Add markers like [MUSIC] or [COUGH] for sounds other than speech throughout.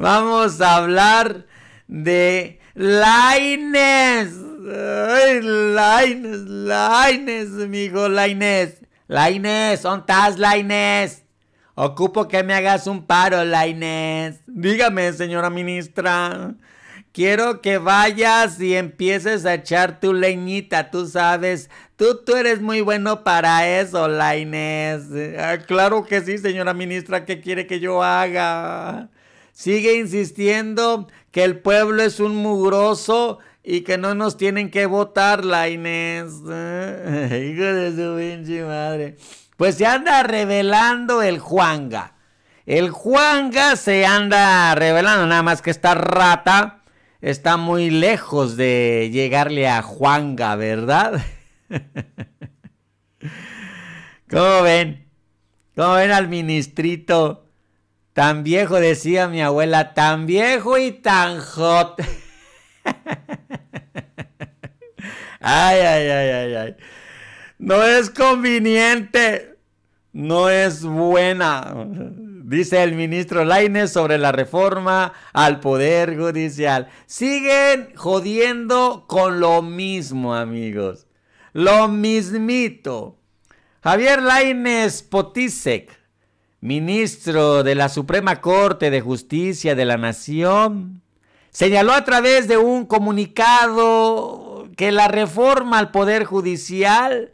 Vamos a hablar de Laines. Ay, Laines, Laines, amigo Laines. Laines, son estás, Laines? Ocupo que me hagas un paro, Laines. Dígame, señora ministra. Quiero que vayas y empieces a echar tu leñita, tú sabes. Tú, tú eres muy bueno para eso, Laines. Ah, claro que sí, señora ministra, ¿qué quiere que yo haga? Sigue insistiendo que el pueblo es un mugroso y que no nos tienen que votar, la Inés. [LAUGHS] Hijo de su pinche madre. Pues se anda revelando el Juanga. El Juanga se anda revelando, nada más que esta rata está muy lejos de llegarle a Juanga, ¿verdad? [LAUGHS] ¿Cómo ven? ¿Cómo ven al ministrito? Tan viejo, decía mi abuela, tan viejo y tan hot. [LAUGHS] ay, ay, ay, ay, ay. No es conveniente. No es buena. Dice el ministro Lainez sobre la reforma al Poder Judicial. Siguen jodiendo con lo mismo, amigos. Lo mismito. Javier Lainez Potisek ministro de la Suprema Corte de Justicia de la Nación, señaló a través de un comunicado que la reforma al Poder Judicial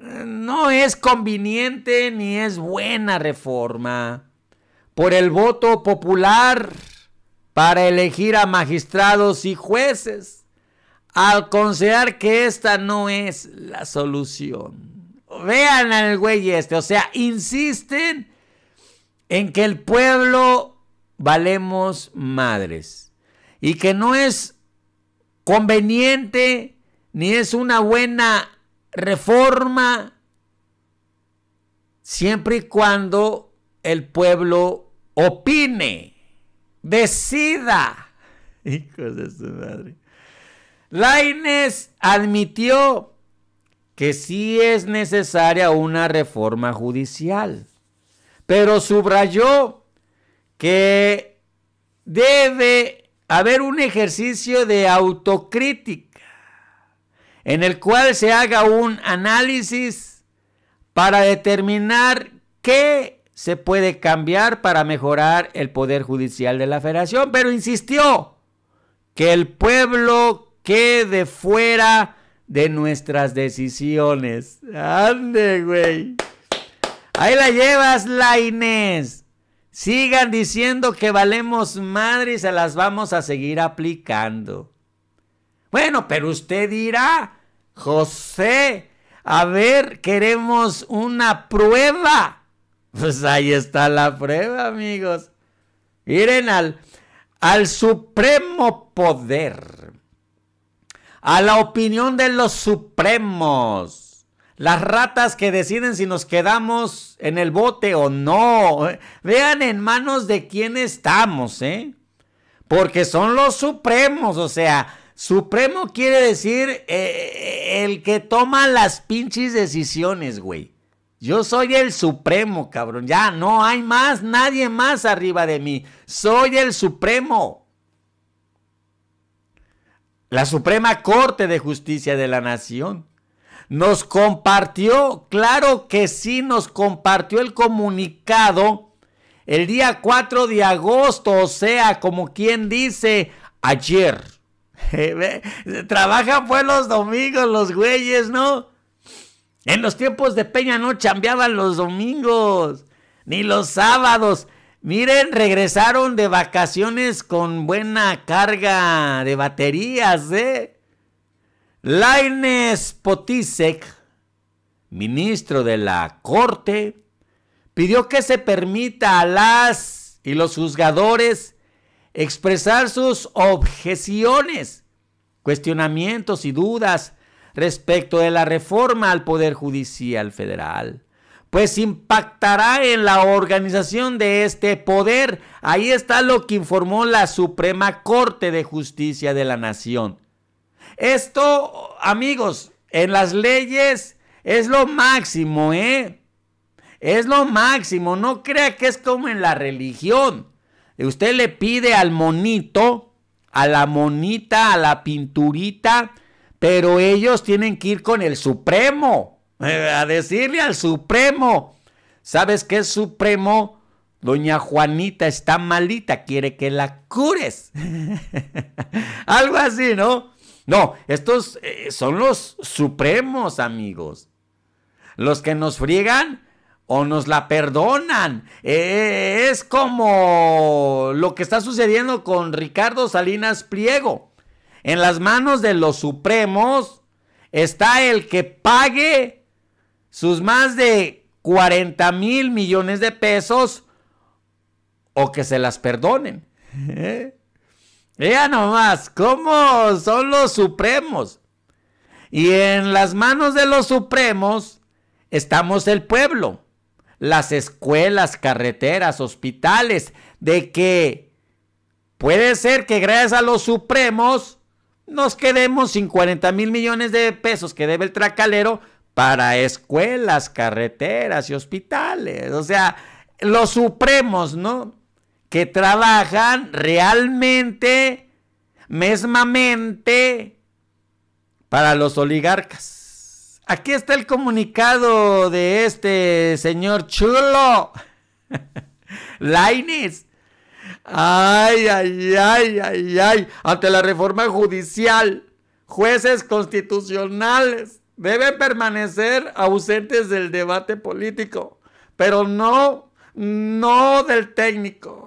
mm, no es conveniente ni es buena reforma. Por el voto popular para elegir a magistrados y jueces, al considerar que esta no es la solución. Vean al güey este, o sea, insisten en que el pueblo valemos madres y que no es conveniente ni es una buena reforma siempre y cuando el pueblo opine, decida. [LAUGHS] Hijos de Laines admitió que sí es necesaria una reforma judicial pero subrayó que debe haber un ejercicio de autocrítica en el cual se haga un análisis para determinar qué se puede cambiar para mejorar el poder judicial de la federación, pero insistió que el pueblo quede fuera de nuestras decisiones. Ande, güey. Ahí la llevas, la Inés. Sigan diciendo que valemos madre y se las vamos a seguir aplicando. Bueno, pero usted dirá, José, a ver, queremos una prueba. Pues ahí está la prueba, amigos. Miren al, al supremo poder, a la opinión de los supremos las ratas que deciden si nos quedamos en el bote o no. Vean en manos de quién estamos, ¿eh? Porque son los supremos, o sea, supremo quiere decir eh, eh, el que toma las pinches decisiones, güey. Yo soy el supremo, cabrón. Ya no hay más, nadie más arriba de mí. Soy el supremo. La Suprema Corte de Justicia de la Nación nos compartió, claro que sí, nos compartió el comunicado el día 4 de agosto, o sea, como quien dice, ayer. [LAUGHS] Eh, trabajan pues los domingos los güeyes, ¿no? En los tiempos de Peña no chambeaban los domingos, ni los sábados. Miren, regresaron de vacaciones con buena carga de baterías, ¿eh? Laines Potisek, ministro de la Corte, pidió que se permita a las y los juzgadores expresar sus objeciones, cuestionamientos y dudas respecto de la reforma al Poder Judicial Federal, pues impactará en la organización de este poder. Ahí está lo que informó la Suprema Corte de Justicia de la Nación. Esto, amigos, en las leyes es lo máximo, ¿eh? Es lo máximo. No crea que es como en la religión. Usted le pide al monito, a la monita, a la pinturita, pero ellos tienen que ir con el Supremo, eh, a decirle al Supremo. ¿Sabes qué es Supremo? Doña Juanita está malita, quiere que la cures. [LAUGHS] Algo así, ¿no? No, estos eh, son los supremos, amigos. Los que nos friegan o nos la perdonan. Eh, eh, es como lo que está sucediendo con Ricardo Salinas Pliego. En las manos de los supremos está el que pague sus más de 40 mil millones de pesos o que se las perdonen. [LAUGHS] Vean nomás, cómo son los supremos. Y en las manos de los supremos estamos el pueblo, las escuelas, carreteras, hospitales, de que puede ser que gracias a los supremos nos quedemos sin 40 mil millones de pesos que debe el tracalero para escuelas, carreteras y hospitales. O sea, los supremos, ¿no? que trabajan realmente, mesmamente, para los oligarcas. Aquí está el comunicado de este señor chulo. [LAUGHS] Lainis Ay, ay, ay, ay, ay. Ante la reforma judicial, jueces constitucionales deben permanecer ausentes del debate político, pero no, no del técnico.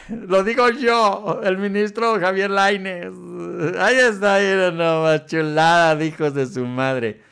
[LAUGHS] Lo digo yo, el ministro Javier Laines. Ahí está, era una chulada, hijos de su madre.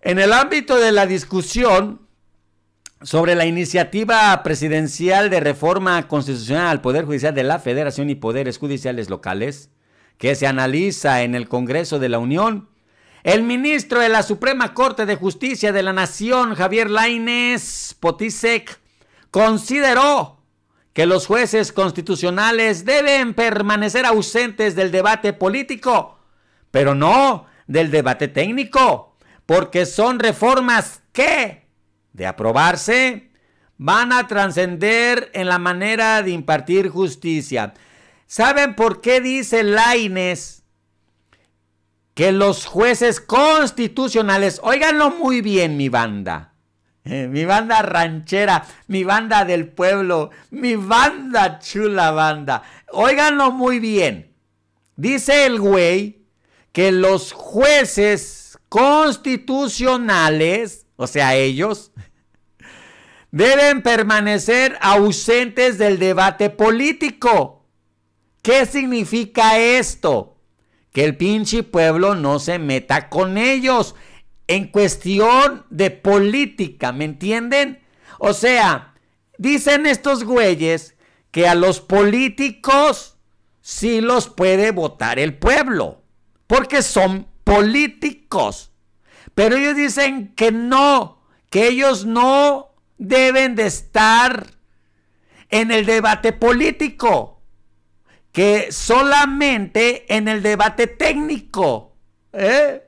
En el ámbito de la discusión sobre la iniciativa presidencial de reforma constitucional al Poder Judicial de la Federación y poderes judiciales locales, que se analiza en el Congreso de la Unión, el ministro de la Suprema Corte de Justicia de la Nación, Javier Lainez Potisek, consideró que los jueces constitucionales deben permanecer ausentes del debate político, pero no del debate técnico, porque son reformas que, de aprobarse, van a trascender en la manera de impartir justicia. ¿Saben por qué dice Laines que los jueces constitucionales, Oiganlo muy bien mi banda, eh, mi banda ranchera, mi banda del pueblo, mi banda chula banda. Óiganlo muy bien. Dice el güey que los jueces constitucionales, o sea, ellos, [LAUGHS] deben permanecer ausentes del debate político. ¿Qué significa esto? Que el pinche pueblo no se meta con ellos en cuestión de política, ¿me entienden? O sea, dicen estos güeyes que a los políticos sí los puede votar el pueblo, porque son políticos. Pero ellos dicen que no, que ellos no deben de estar en el debate político, que solamente en el debate técnico. ¿eh?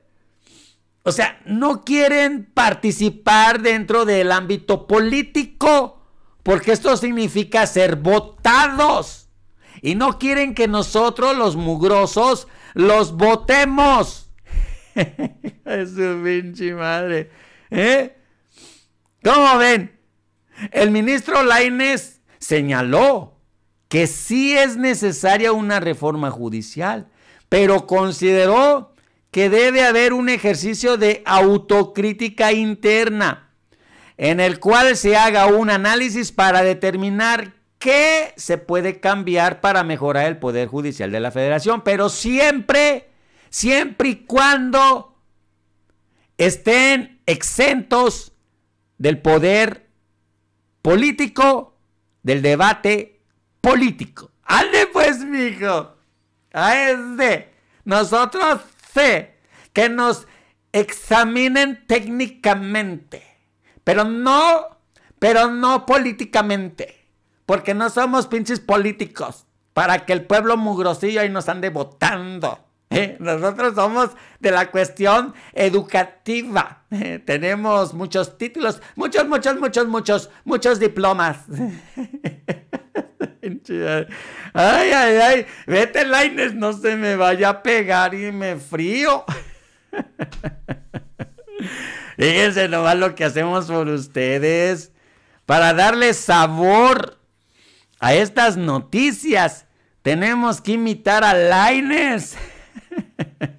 O sea, no quieren participar dentro del ámbito político, porque esto significa ser votados. Y no quieren que nosotros, los mugrosos, los votemos. [LAUGHS] es su pinche madre. ¿eh? ¿Cómo ven? El ministro Laines señaló que sí es necesaria una reforma judicial, pero consideró que debe haber un ejercicio de autocrítica interna en el cual se haga un análisis para determinar qué se puede cambiar para mejorar el Poder Judicial de la Federación, pero siempre, siempre y cuando estén exentos del poder político, del debate político. ¡Ande pues, mijo! ¡A de Nosotros que nos examinen técnicamente, pero no, pero no políticamente, porque no somos pinches políticos para que el pueblo mugrosillo ahí nos ande votando. ¿eh? Nosotros somos de la cuestión educativa. ¿eh? Tenemos muchos títulos, muchos, muchos, muchos, muchos, muchos diplomas. [LAUGHS] Ay, ay, ay. Vete, Laines, no se me vaya a pegar y me frío. [LAUGHS] Fíjense nomás lo que hacemos por ustedes. Para darle sabor a estas noticias, tenemos que imitar a Laines. [LAUGHS]